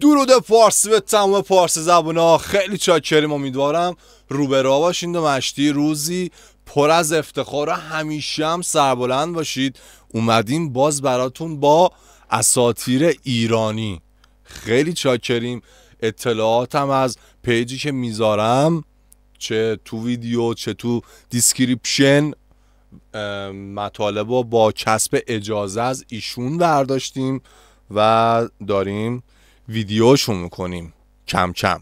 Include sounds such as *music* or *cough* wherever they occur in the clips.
درود فارسی به تمام فارسی ها خیلی چاکریم امیدوارم روبرا باشین و مشتی روزی پر از افتخار همیشه هم سربلند باشید اومدیم باز براتون با اساتیر ایرانی خیلی چاکریم اطلاعاتم از پیجی که میذارم چه تو ویدیو چه تو دیسکریپشن مطالب با کسب اجازه از ایشون برداشتیم و داریم ویدیوشون میکنیم کم کم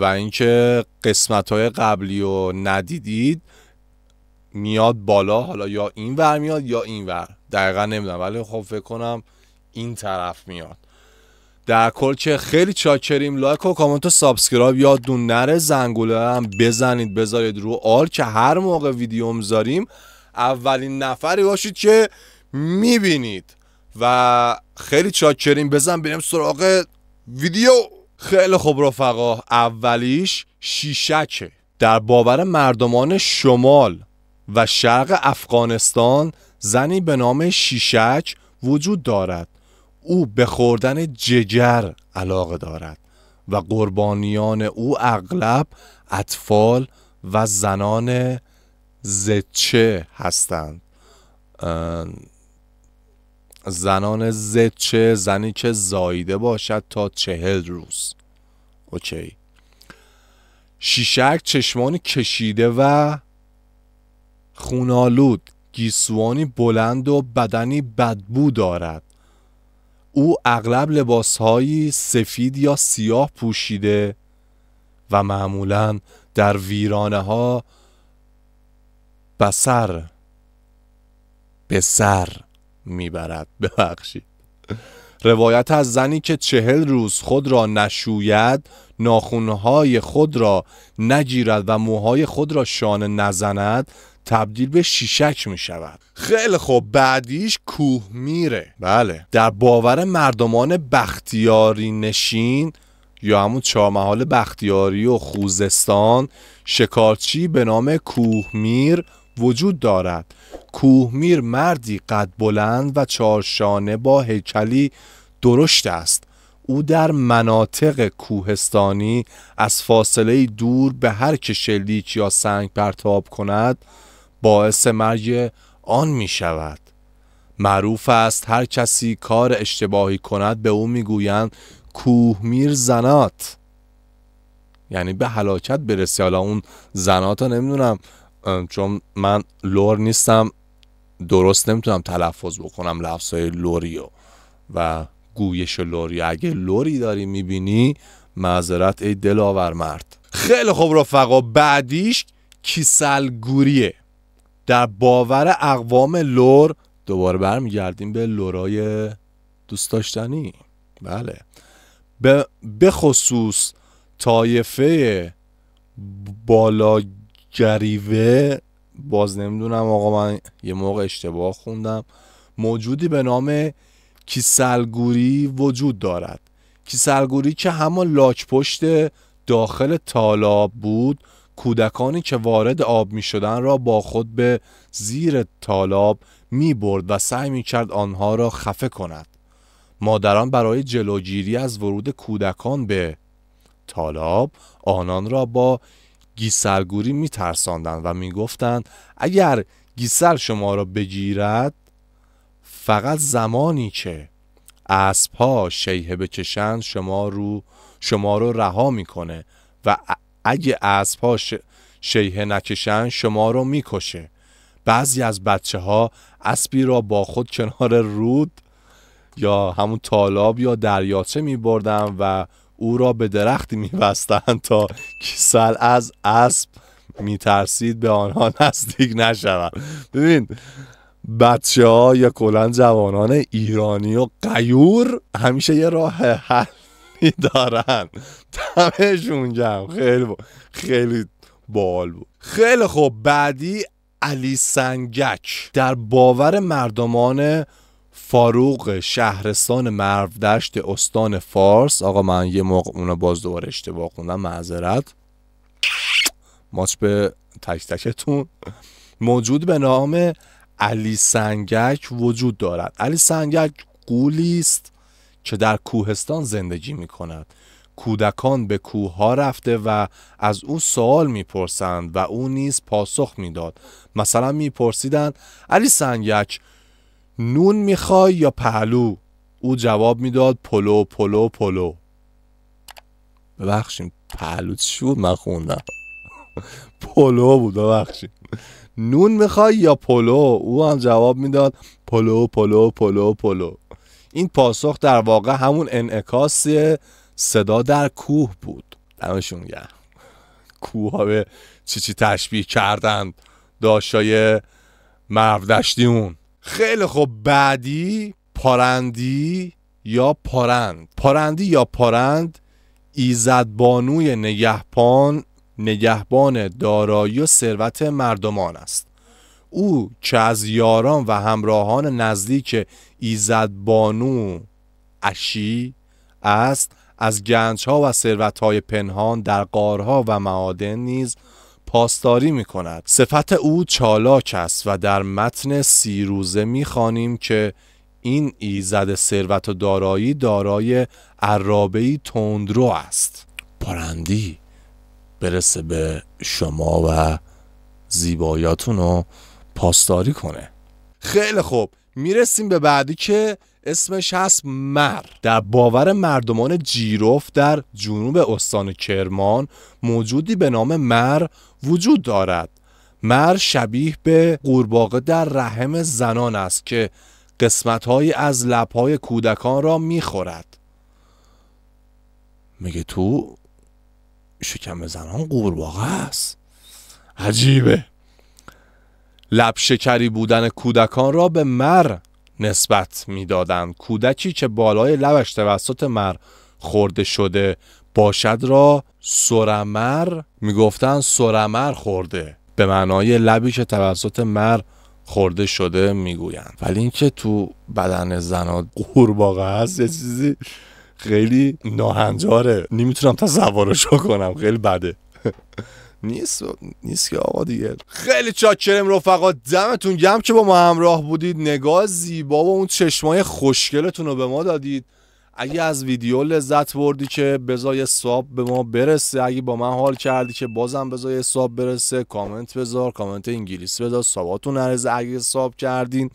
و اینکه قسمت های قبلی رو ندیدید میاد بالا حالا یا این ور میاد یا این ور دقیقا نمیدونم ولی خب فکر کنم این طرف میاد در کل که خیلی چاکریم لایک و کامنت و سابسکرایب یادتون نره زنگوله هم بزنید بذارید رو آل که هر موقع ویدیو میذاریم اولین نفری باشید که میبینید و خیلی چاکریم بزن بریم سراغ ویدیو خیلی خوب رفقا اولیش شیشکه در باور مردمان شمال و شرق افغانستان زنی به نام شیشک وجود دارد او به خوردن جگر علاقه دارد و قربانیان او اغلب اطفال و زنان زچه هستند زنان زچه زنی که زایده باشد تا چهل روز اوکی شیشک چشمان کشیده و خونالود گیسوانی بلند و بدنی بدبو دارد او اغلب لباسهایی سفید یا سیاه پوشیده و معمولا در ویرانه ها بسر بسر میبرد ببخشید روایت از زنی که چهل روز خود را نشوید ناخونهای خود را نگیرد و موهای خود را شانه نزند تبدیل به شیشک می شود خیلی خوب بعدیش کوه میره بله در باور مردمان بختیاری نشین یا همون چهارمحال بختیاری و خوزستان شکارچی به نام کوهمیر وجود دارد کوهمیر مردی قد بلند و چارشانه با هیکلی درشت است او در مناطق کوهستانی از فاصله دور به هر که شلیک یا سنگ پرتاب کند باعث مرگ آن می شود معروف است هر کسی کار اشتباهی کند به او میگویند کوهمیر زنات یعنی به حلاکت برسی حالا اون زنات ها نمیدونم چون من لور نیستم درست نمیتونم تلفظ بکنم های لوریو و گویش لوریو اگه لوری داری میبینی معذرت ای دلاور مرد خیلی خوب رفقا بعدیش کیسلگوریه در باور اقوام لور دوباره برمیگردیم به لورای دوست داشتنی بله به خصوص طایفه بالا جریوه باز نمیدونم آقا من یه موقع اشتباه خوندم موجودی به نام کیسلگوری وجود دارد کیسلگوری که همان لاک پشت داخل تالاب بود کودکانی که وارد آب می شدن را با خود به زیر تالاب می برد و سعی می کرد آنها را خفه کند مادران برای جلوگیری از ورود کودکان به تالاب آنان را با گیسرگوری میترساندند و میگفتند اگر گیسر شما را بگیرد فقط زمانی که ها شیه بکشند شما رو شما رو رها میکنه و اگه ها شیه نکشند شما رو میکشه بعضی از بچه ها اسبی را با خود کنار رود یا همون تالاب یا دریاچه می بردن و او را به درختی میبستند تا کسل از اسب میترسید به آنها نزدیک نشوند ببین بچه ها یا کلا جوانان ایرانی و قیور همیشه یه راه حلی دارن تمشون گم خیلی خیلی بال بود خیلی خوب بعدی علی سنگک در باور مردمان فاروق شهرستان مرودشت استان فارس آقا من یه موقع اونو باز دوباره اشتباه خوندم معذرت ماچ به تک تکتون موجود به نام علی سنگک وجود دارد علی سنگک قولی است که در کوهستان زندگی می کند کودکان به کوه ها رفته و از او سوال میپرسند و او نیز پاسخ میداد مثلا میپرسیدند علی سنگک نون میخوای یا پهلو او جواب میداد پلو پلو پلو ببخشیم پهلو چی بود من خوندم *laughs* پلو بود ببخشیم نون میخوای یا پلو او هم جواب میداد پلو پلو پلو پلو این پاسخ در واقع همون انعکاس صدا در کوه بود دمشون گرم کوه ها به چی چی تشبیه کردند داشتای مردشتی اون خیلی خوب بعدی پارندی یا پارند پارندی یا پارند ایزد بانوی نگهبان نگهبان دارایی و ثروت مردمان است او چه از یاران و همراهان نزدیک ایزد بانو اشی است از گنجها و ثروتهای پنهان در قارها و معادن نیز پاسداری می کند. صفت او چالاک است و در متن سی روزه که این ایزد ثروت و دارایی دارای عرابهی تندرو است پرندی برسه به شما و زیبایاتون رو پاسداری کنه خیلی خوب میرسیم به بعدی که اسمش هست مر در باور مردمان جیروف در جنوب استان کرمان موجودی به نام مر وجود دارد مر شبیه به قورباغه در رحم زنان است که قسمتهایی از لبهای کودکان را میخورد میگه تو شکم زنان قورباغه است عجیبه لب شکری بودن کودکان را به مر نسبت میدادند کودکی که بالای لبش توسط مر خورده شده باشد را سرمر میگفتند سرمر خورده به معنای لبی که توسط مر خورده شده میگویند ولی اینکه تو بدن زنا قورباغه هست یه چیزی خیلی ناهنجاره نمیتونم تصورش کنم خیلی بده *laughs* نیست نیست که آقا دیگه خیلی چاکرم رفقا دمتون گم که با ما همراه بودید نگاه زیبا و اون چشمای خوشگلتون رو به ما دادید اگه از ویدیو لذت بردی که بذار ساب به ما برسه اگه با من حال کردی که بازم بذار ساب برسه کامنت بذار کامنت انگلیسی بذار ساباتون نرزه اگه ساب کردین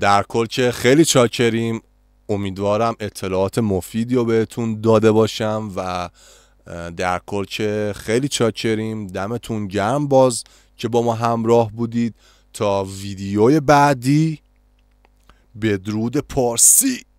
در کل که خیلی چاکریم امیدوارم اطلاعات مفیدی رو بهتون داده باشم و در کل که خیلی چاکریم دمتون گرم باز که با ما همراه بودید تا ویدیوی بعدی بدرود پارسی